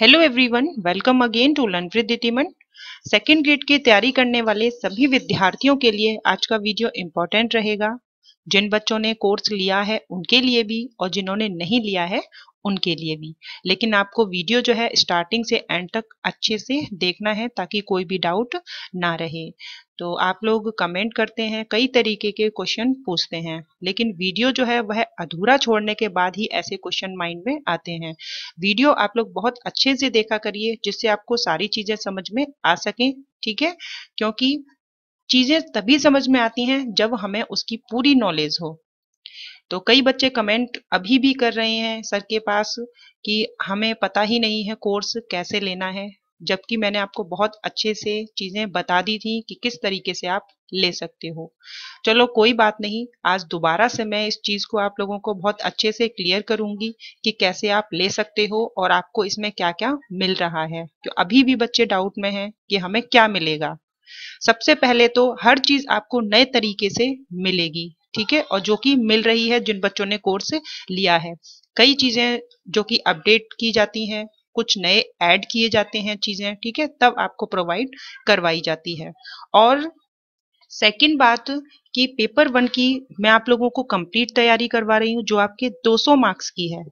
hello everyone welcome again to learn with Ditiman second grade की तैयारी करने वाले सभी विद्यार्थियों के लिए आज का वीडियो इम्पोर्टेंट रहेगा जिन बच्चों ने कोर्स लिया है उनके लिए भी और जिन्होंने नहीं लिया है उनके लिए भी लेकिन आपको वीडियो जो है स्टार्टिंग से एंड तक अच्छे से देखना है ताकि कोई भी डाउट ना रहे तो आप लोग कमेंट करते हैं कई तरीके के क्वेश्चन पूछते हैं लेकिन वीडियो जो है वह अधूरा छोड़ने के बाद ही ऐसे क्वेश्चन माइंड में आते हैं वीडियो आप लोग बहुत अच्छे से देखा करिए जिससे आपको सारी चीजें समझ में आ सके ठीक है क्योंकि चीजें तभी समझ में आती हैं जब हमें उसकी पूरी नॉलेज हो तो कई बच्चे कमेंट अभी भी कर रहे हैं सर के पास कि हमें पता ही नहीं है कोर्स कैसे लेना है जबकि मैंने आपको बहुत अच्छे से चीज़ें बता दी थी कि किस तरीके से आप ले सकते हो चलो कोई बात नहीं आज दोबारा से मैं इस चीज़ को आप लोगों को बहुत अच्छे से क्लियर करूंगी कि कैसे आप ले सकते हो और आपको इसमें क्या क्या मिल रहा है तो अभी भी बच्चे डाउट में हैं कि हमें क्या मिलेगा सबसे पहले तो हर चीज़ आपको नए तरीके से मिलेगी ठीक है और जो कि मिल रही है जिन बच्चों ने कोर्स लिया है कई चीज़ें जो कि अपडेट की जाती हैं कुछ नए ऐड किए जाते हैं चीज़ें ठीक है तब आपको प्रोवाइड करवाई जाती है और सेकंड बात कि पेपर वन की मैं आप लोगों को कंप्लीट तैयारी करवा रही हूँ जो आपके 200 मार्क्स की है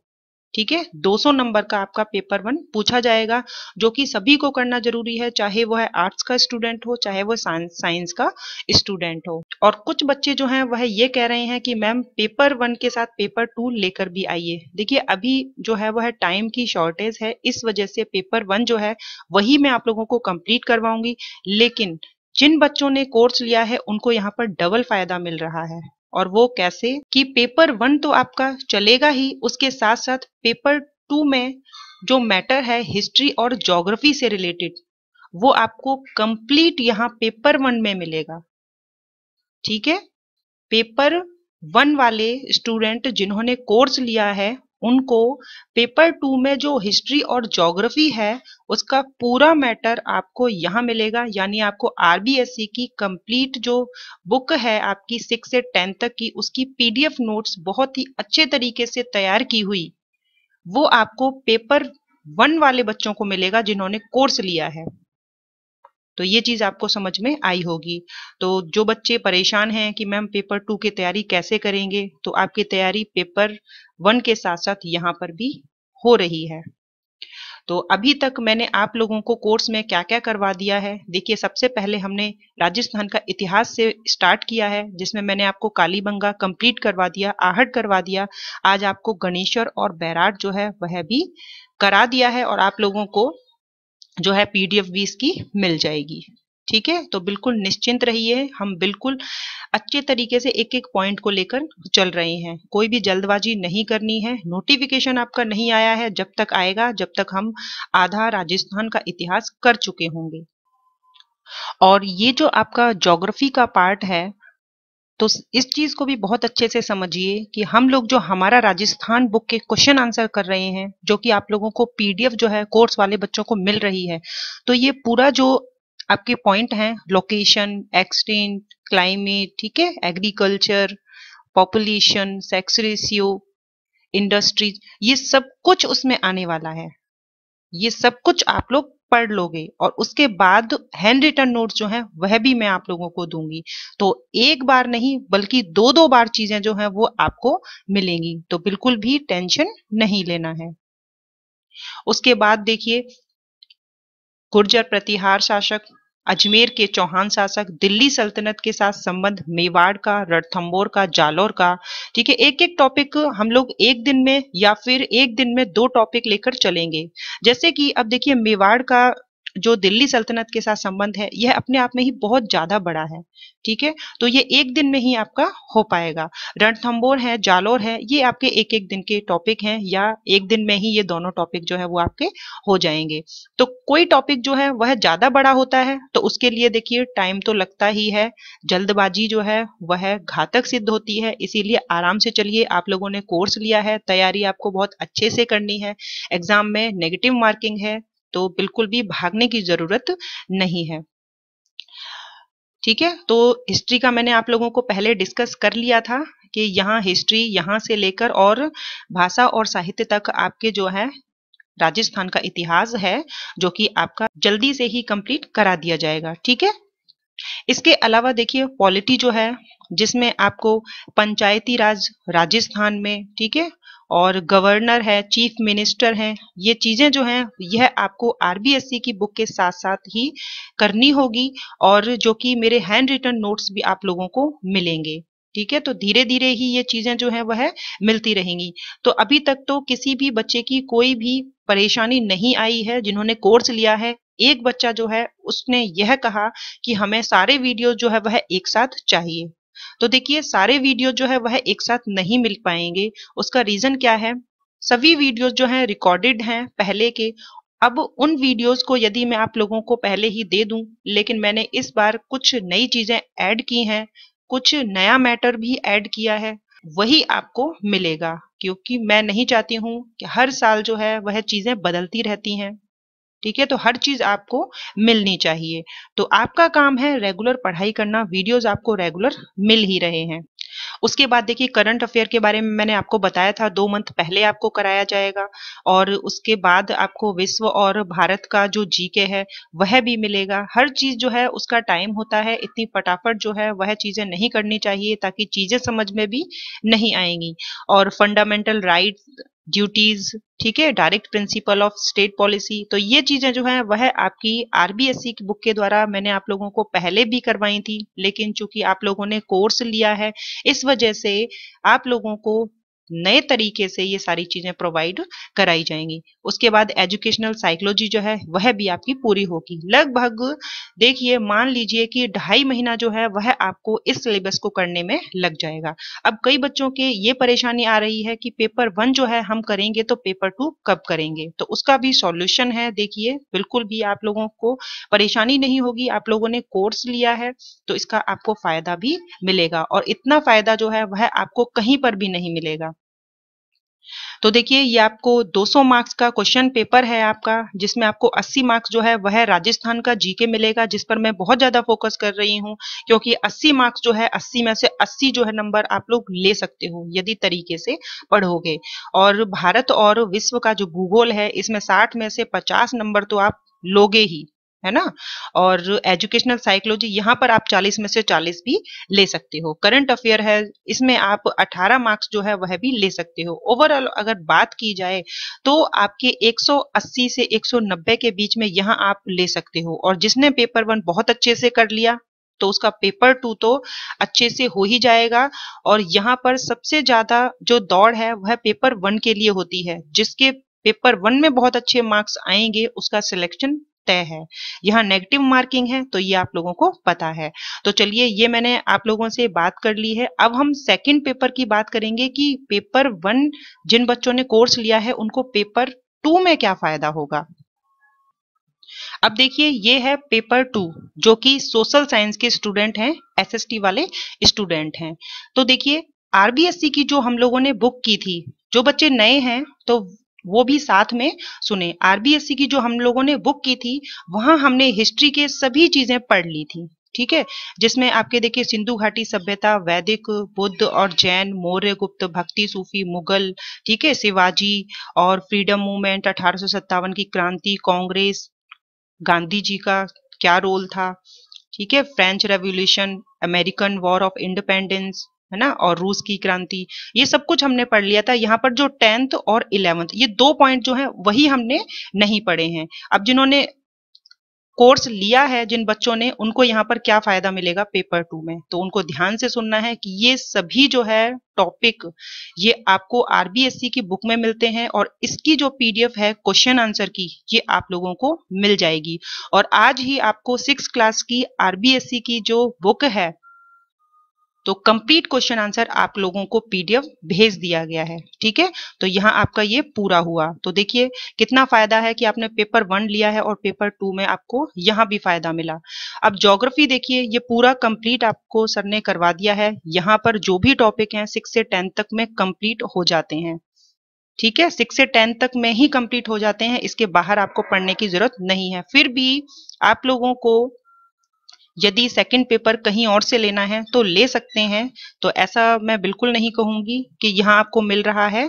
ठीक है 200 नंबर का आपका पेपर वन पूछा जाएगा जो कि सभी को करना जरूरी है चाहे वह आर्ट्स का स्टूडेंट हो चाहे वह साइंस का स्टूडेंट हो और कुछ बच्चे जो हैं वह ये कह रहे हैं कि मैम पेपर वन के साथ पेपर टू लेकर भी आइए देखिए अभी जो है वह टाइम की शॉर्टेज है इस वजह से पेपर वन जो है वही मैं आप लोगों को कंप्लीट करवाऊंगी लेकिन जिन बच्चों ने कोर्स लिया है उनको यहाँ पर डबल फायदा मिल रहा है और वो कैसे कि पेपर वन तो आपका चलेगा ही उसके साथ साथ पेपर टू में जो मैटर है हिस्ट्री और जोग्राफी से रिलेटेड वो आपको कंप्लीट यहाँ पेपर वन में मिलेगा ठीक है पेपर वन वाले स्टूडेंट जिन्होंने कोर्स लिया है उनको पेपर टू में जो हिस्ट्री और जोग्राफी है उसका पूरा मैटर आपको यहाँ मिलेगा यानी आपको आरबीएससी e की कंप्लीट जो बुक है आपकी सिक्स से टेंथ तक की उसकी पीडीएफ नोट्स बहुत ही अच्छे तरीके से तैयार की हुई वो आपको पेपर वन वाले बच्चों को मिलेगा जिन्होंने कोर्स लिया है तो ये चीज़ आपको समझ में आई होगी तो जो बच्चे परेशान हैं कि मैम पेपर टू की तैयारी कैसे करेंगे तो आपकी तैयारी पेपर वन के साथ साथ यहाँ पर भी हो रही है तो अभी तक मैंने आप लोगों को कोर्स में क्या क्या करवा दिया है देखिए सबसे पहले हमने राजस्थान का इतिहास से स्टार्ट किया है जिसमें मैंने आपको कालीबंगा कंप्लीट करवा दिया आहट करवा दिया आज आपको गणेश्वर और बैराट जो है वह भी करा दिया है और आप लोगों को जो है पीडीएफ भी इसकी मिल जाएगी ठीक है तो बिल्कुल निश्चिंत रहिए हम बिल्कुल अच्छे तरीके से एक एक पॉइंट को लेकर चल रहे हैं कोई भी जल्दबाजी नहीं करनी है नोटिफिकेशन आपका नहीं आया है जब तक आएगा जब तक हम आधा राजस्थान का इतिहास कर चुके होंगे और ये जो आपका जोग्राफी का पार्ट है तो इस चीज़ को भी बहुत अच्छे से समझिए कि हम लोग जो हमारा राजस्थान बुक के क्वेश्चन आंसर कर रहे हैं जो कि आप लोगों को पीडीएफ जो है कोर्स वाले बच्चों को मिल रही है तो ये पूरा जो आपके पॉइंट हैं लोकेशन एक्सटेंट क्लाइमेट ठीक है agriculture population sex ratio industries ये सब कुछ उसमें आने वाला है ये सब कुछ आप लोग पढ़ लोगे और उसके बाद हैंड रिटर्न नोट जो है वह भी मैं आप लोगों को दूंगी तो एक बार नहीं बल्कि दो दो बार चीजें जो है वो आपको मिलेंगी तो बिल्कुल भी टेंशन नहीं लेना है उसके बाद देखिए गुर्जर प्रतिहार शासक अजमेर के चौहान शासक दिल्ली सल्तनत के साथ संबंध मेवाड़ का रणथम्बोर का जालौर का ठीक है एक एक टॉपिक हम लोग एक दिन में या फिर एक दिन में दो टॉपिक लेकर चलेंगे जैसे कि अब देखिए मेवाड़ का जो दिल्ली सल्तनत के साथ संबंध है यह अपने आप में ही बहुत ज्यादा बड़ा है ठीक है तो ये एक दिन में ही आपका हो पाएगा रणथम्बोर है जालोर है ये आपके एक एक दिन के टॉपिक हैं या एक दिन में ही ये दोनों टॉपिक जो है वो आपके हो जाएंगे तो कोई टॉपिक जो है वह ज्यादा बड़ा होता है तो उसके लिए देखिए टाइम तो लगता ही है जल्दबाजी जो है वह घातक सिद्ध होती है इसीलिए आराम से चलिए आप लोगों ने कोर्स लिया है तैयारी आपको बहुत अच्छे से करनी है एग्जाम में नेगेटिव मार्किंग है तो बिल्कुल भी भागने की ज़रूरत नहीं है ठीक है तो हिस्ट्री का मैंने आप लोगों को पहले डिस्कस कर लिया था कि यहाँ हिस्ट्री यहाँ से लेकर और भाषा और साहित्य तक आपके जो है राजस्थान का इतिहास है जो कि आपका जल्दी से ही कंप्लीट करा दिया जाएगा ठीक है इसके अलावा देखिए पॉलिटी जो है जिसमें आपको पंचायती राज राजस्थान में ठीक है और गवर्नर है चीफ मिनिस्टर हैं ये चीज़ें जो हैं यह आपको आरबीएससी की बुक के साथ साथ ही करनी होगी और जो कि मेरे हैंड रिटर्न नोट्स भी आप लोगों को मिलेंगे ठीक है तो धीरे धीरे ही ये चीज़ें जो है वह मिलती रहेंगी तो अभी तक तो किसी भी बच्चे की कोई भी परेशानी नहीं आई है जिन्होंने कोर्स लिया है एक बच्चा जो है उसने यह कहा कि हमें सारे वीडियो जो है वह एक साथ चाहिए तो देखिए सारे वीडियो जो है वह एक साथ नहीं मिल पाएंगे उसका रीज़न क्या है सभी वीडियो जो है रिकॉर्डेड है पहले के अब उन वीडियोस को यदि मैं आप लोगों को पहले ही दे दूं लेकिन मैंने इस बार कुछ नई चीज़ें ऐड की हैं कुछ नया मैटर भी ऐड किया है वही आपको मिलेगा क्योंकि मैं नहीं चाहती हूं कि हर साल जो है वह चीज़ें बदलती रहती हैं ठीक है तो हर चीज आपको मिलनी चाहिए तो आपका काम है रेगुलर पढ़ाई करना वीडियोस आपको रेगुलर मिल ही रहे हैं उसके बाद देखिए करंट अफेयर के बारे में मैंने आपको बताया था दो मंथ पहले आपको कराया जाएगा और उसके बाद आपको विश्व और भारत का जो जीके है वह भी मिलेगा हर चीज जो है उसका टाइम होता है इतनी फटाफट जो है वह चीजें नहीं करनी चाहिए ताकि चीजें समझ में भी नहीं आएंगी और फंडामेंटल राइट ड्यूटीज ठीक है direct principle of state policy तो ये चीजें जो है वह आपकी आरबीएससी e की बुक के द्वारा मैंने आप लोगों को पहले भी करवाई थी लेकिन चूंकि आप लोगों ने कोर्स लिया है इस वजह से आप लोगों को नए तरीके से ये सारी चीज़ें प्रोवाइड कराई जाएंगी उसके बाद एजुकेशनल साइकोलॉजी जो है वह भी आपकी पूरी होगी लगभग देखिए मान लीजिए कि ढाई महीना जो है वह आपको इस सिलेबस को करने में लग जाएगा अब कई बच्चों के ये परेशानी आ रही है कि पेपर वन जो है हम करेंगे तो पेपर टू कब करेंगे तो उसका भी सॉल्यूशन है देखिए बिल्कुल भी आप लोगों को परेशानी नहीं होगी आप लोगों ने कोर्स लिया है तो इसका आपको फायदा भी मिलेगा और इतना फायदा जो है वह आपको कहीं पर भी नहीं मिलेगा तो देखिए ये आपको 200 मार्क्स का क्वेश्चन पेपर है आपका जिसमें आपको 80 मार्क्स जो है वह राजस्थान का जीके मिलेगा जिस पर मैं बहुत ज़्यादा फोकस कर रही हूँ क्योंकि 80 मार्क्स जो है 80 में से 80 जो है नंबर आप लोग ले सकते हो यदि तरीके से पढ़ोगे और भारत और विश्व का जो भूगोल है इसमें साठ में से पचास नंबर तो आप लोगे ही है ना और एजुकेशनल साइकोलॉजी यहाँ पर आप 40 में से 40 भी ले सकते हो करंट अफेयर है इसमें आप 18 मार्क्स जो है वह भी ले सकते हो ओवरऑल अगर बात की जाए तो आपके 180 से 190 के बीच में यहाँ आप ले सकते हो और जिसने पेपर वन बहुत अच्छे से कर लिया तो उसका पेपर टू तो अच्छे से हो ही जाएगा और यहाँ पर सबसे ज्यादा जो दौड़ है वह पेपर वन के लिए होती है जिसके पेपर वन में बहुत अच्छे मार्क्स आएंगे उसका सिलेक्शन तय है यहाँ नेगेटिव मार्किंग है तो ये आप लोगों को पता है तो चलिए ये मैंने आप लोगों से बात कर ली है अब हम सेकंड पेपर की बात करेंगे कि पेपर वन जिन बच्चों ने कोर्स लिया है उनको पेपर टू में क्या फायदा होगा अब देखिए ये है पेपर टू जो कि सोशल साइंस के स्टूडेंट हैं एसएसटी वाले स्टूडेंट हैं तो देखिए आरबीएससी की जो हम लोगों ने बुक की थी जो बच्चे नए हैं तो वो भी साथ में सुने आरबीएससी की जो हम लोगों ने बुक की थी वहां हमने हिस्ट्री के सभी चीजें पढ़ ली थी ठीक है जिसमें आपके देखिए सिंधु घाटी सभ्यता वैदिक बुद्ध और जैन मौर्य गुप्त भक्ति सूफी मुगल ठीक है शिवाजी और फ्रीडम मूवमेंट अठारह की क्रांति कांग्रेस गांधी जी का क्या रोल था ठीक है French revolution American war of independence है ना और रूस की क्रांति ये सब कुछ हमने पढ़ लिया था यहाँ पर जो टेंथ और इलेवंथ ये दो पॉइंट जो है वही हमने नहीं पढ़े हैं अब जिन्होंने कोर्स लिया है जिन बच्चों ने उनको यहाँ पर क्या फायदा मिलेगा पेपर टू में तो उनको ध्यान से सुनना है कि ये सभी जो है टॉपिक ये आपको आरबीएससी की बुक में मिलते हैं और इसकी जो पीडीएफ है क्वेश्चन आंसर की ये आप लोगों को मिल जाएगी और आज ही आपको सिक्स क्लास की आरबीएससी की जो बुक है तो कंप्लीट क्वेश्चन आंसर आप लोगों को पीडीएफ भेज दिया गया है ठीक है तो यहाँ आपका ये पूरा हुआ तो देखिए कितना फायदा है कि आपने पेपर वन लिया है और पेपर टू में आपको यहाँ भी फायदा मिला अब जोग्राफी देखिए ये पूरा कंप्लीट आपको सर ने करवा दिया है यहाँ पर जो भी टॉपिक है सिक्स से टेंथ तक में कंप्लीट हो जाते हैं ठीक है सिक्स से टेंथ तक में ही कंप्लीट हो जाते हैं इसके बाहर आपको पढ़ने की जरूरत नहीं है फिर भी आप लोगों को यदि सेकंड पेपर कहीं और से लेना है तो ले सकते हैं तो ऐसा मैं बिल्कुल नहीं कहूंगी कि यहाँ आपको मिल रहा है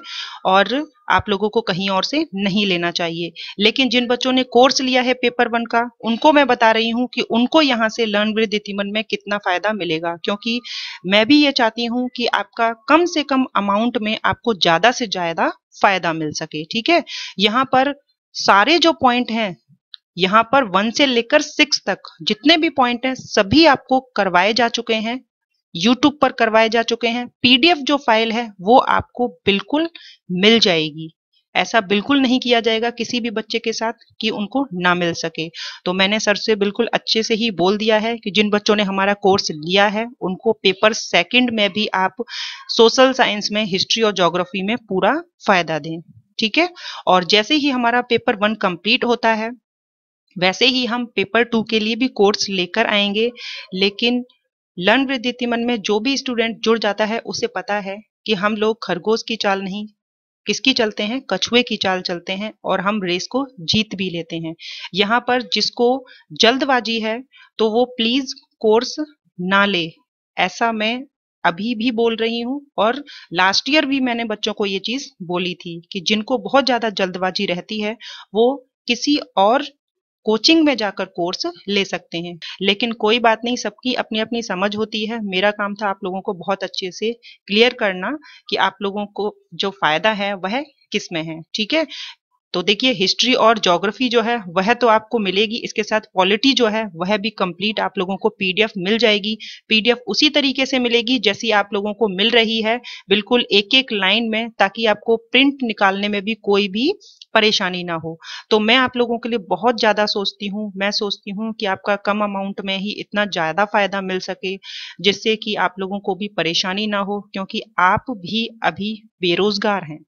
और आप लोगों को कहीं और से नहीं लेना चाहिए लेकिन जिन बच्चों ने कोर्स लिया है पेपर वन का उनको मैं बता रही हूँ कि उनको यहाँ से लर्न विद इतिमन में कितना फायदा मिलेगा क्योंकि मैं भी ये चाहती हूँ कि आपका कम से कम अमाउंट में आपको ज्यादा से ज्यादा फायदा मिल सके ठीक है यहाँ पर सारे जो पॉइंट हैं यहाँ पर वन से लेकर सिक्स तक जितने भी पॉइंट हैं सभी आपको करवाए जा चुके हैं यूट्यूब पर करवाए जा चुके हैं पीडीएफ जो फाइल है वो आपको बिल्कुल मिल जाएगी ऐसा बिल्कुल नहीं किया जाएगा किसी भी बच्चे के साथ कि उनको ना मिल सके तो मैंने सर से बिल्कुल अच्छे से ही बोल दिया है कि जिन बच्चों ने हमारा कोर्स लिया है उनको पेपर सेकंड में भी आप सोशल साइंस में हिस्ट्री और ज्योग्राफी में पूरा फायदा दें ठीक है और जैसे ही हमारा पेपर वन कंप्लीट होता है वैसे ही हम पेपर टू के लिए भी कोर्स लेकर आएंगे लेकिन लर्न विद मन में जो भी स्टूडेंट जुड़ जाता है उसे पता है कि हम लोग खरगोश की चाल नहीं किसकी चलते हैं कछुए की चाल चलते हैं और हम रेस को जीत भी लेते हैं यहाँ पर जिसको जल्दबाजी है तो वो प्लीज कोर्स ना ले ऐसा मैं अभी भी बोल रही हूँ और लास्ट ईयर भी मैंने बच्चों को ये चीज बोली थी कि जिनको बहुत ज्यादा जल्दबाजी रहती है वो किसी और कोचिंग में जाकर कोर्स ले सकते हैं लेकिन कोई बात नहीं सबकी अपनी अपनी समझ होती है मेरा काम था आप लोगों को बहुत अच्छे से क्लियर करना कि आप लोगों को जो फायदा है वह किस में है ठीक है तो देखिए हिस्ट्री और ज्योग्राफी जो है वह तो आपको मिलेगी इसके साथ पॉलिटी जो है वह भी कंप्लीट आप लोगों को पीडीएफ मिल जाएगी पीडीएफ उसी तरीके से मिलेगी जैसी आप लोगों को मिल रही है बिल्कुल एक एक लाइन में ताकि आपको प्रिंट निकालने में भी कोई भी परेशानी ना हो तो मैं आप लोगों के लिए बहुत ज़्यादा सोचती हूँ मैं सोचती हूँ कि आपका कम अमाउंट में ही इतना ज़्यादा फायदा मिल सके जिससे कि आप लोगों को भी परेशानी ना हो क्योंकि आप भी अभी बेरोजगार हैं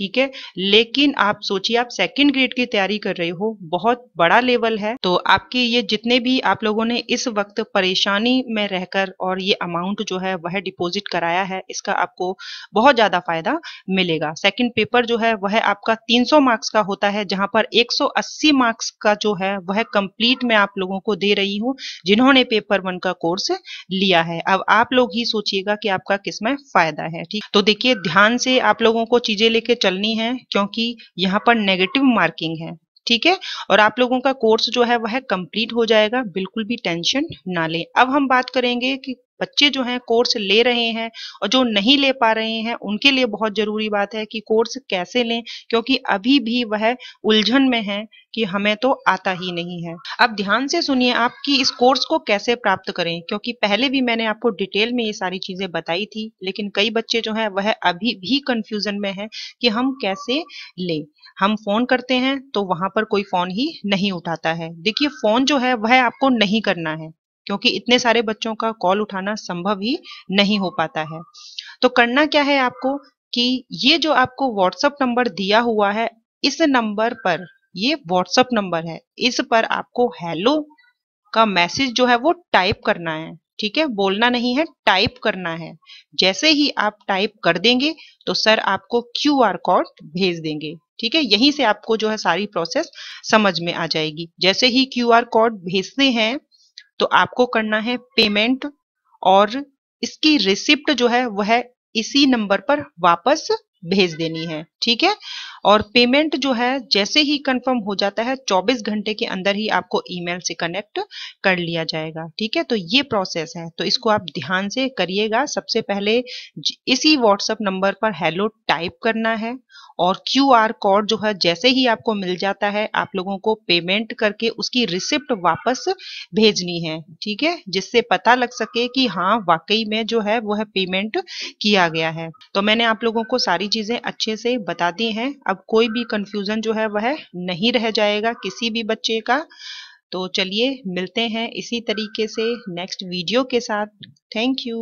ठीक है लेकिन आप सोचिए आप सेकंड ग्रेड की तैयारी कर रहे हो बहुत बड़ा लेवल है तो आपके ये जितने भी आप लोगों ने इस वक्त परेशानी में रहकर और ये अमाउंट जो है वह डिपॉजिट कराया है इसका आपको बहुत ज्यादा फायदा मिलेगा सेकंड पेपर जो है वह आपका 300 मार्क्स का होता है जहां पर 180 मार्क्स का जो है वह कंप्लीट मैं आप लोगों को दे रही हूँ जिन्होंने पेपर वन का कोर्स लिया है अब आप लोग ही सोचिएगा कि आपका किसमें फायदा है ठीक तो देखिए ध्यान से आप लोगों को चीजें लेके चल चलनी है क्योंकि यहाँ पर नेगेटिव मार्किंग है ठीक है और आप लोगों का कोर्स जो है वह कंप्लीट हो जाएगा बिल्कुल भी टेंशन ना लें अब हम बात करेंगे कि बच्चे जो हैं कोर्स ले रहे हैं और जो नहीं ले पा रहे हैं उनके लिए बहुत जरूरी बात है कि कोर्स कैसे लें क्योंकि अभी भी वह उलझन में है कि हमें तो आता ही नहीं है अब ध्यान से सुनिए आप कि इस कोर्स को कैसे प्राप्त करें क्योंकि पहले भी मैंने आपको डिटेल में ये सारी चीजें बताई थी लेकिन कई बच्चे जो हैं वह अभी भी कंफ्यूजन में है कि हम कैसे ले हम फोन करते हैं तो वहां पर कोई फोन ही नहीं उठाता है देखिए फोन जो है वह आपको नहीं करना है क्योंकि इतने सारे बच्चों का कॉल उठाना संभव ही नहीं हो पाता है तो करना क्या है आपको कि ये जो आपको व्हाट्सएप नंबर दिया हुआ है इस नंबर पर ये व्हाट्सएप नंबर है इस पर आपको हेलो का मैसेज जो है वो टाइप करना है ठीक है बोलना नहीं है टाइप करना है जैसे ही आप टाइप कर देंगे तो सर आपको क्यू आर कोड भेज देंगे ठीक है यहीं से आपको जो है सारी प्रोसेस समझ में आ जाएगी जैसे ही क्यू आर कोड भेजते हैं तो आपको करना है पेमेंट और इसकी रिसिप्ट जो है वह इसी नंबर पर वापस भेज देनी है ठीक है और पेमेंट जो है जैसे ही कंफर्म हो जाता है 24 घंटे के अंदर ही आपको ईमेल से कनेक्ट कर लिया जाएगा ठीक है तो ये प्रोसेस है तो इसको आप ध्यान से करिएगा सबसे पहले इसी व्हाट्सएप नंबर पर हेलो टाइप करना है और क्यू आर कोड जो है जैसे ही आपको मिल जाता है आप लोगों को पेमेंट करके उसकी रिसिप्ट वापस भेजनी है ठीक है जिससे पता लग सके कि हाँ वाकई में जो है वो है पेमेंट किया गया है तो मैंने आप लोगों को सारी चीजें अच्छे से बता दी हैं अब कोई भी कंफ्यूजन जो है वह नहीं रह जाएगा किसी भी बच्चे का तो चलिए मिलते हैं इसी तरीके से नेक्स्ट वीडियो के साथ थैंक यू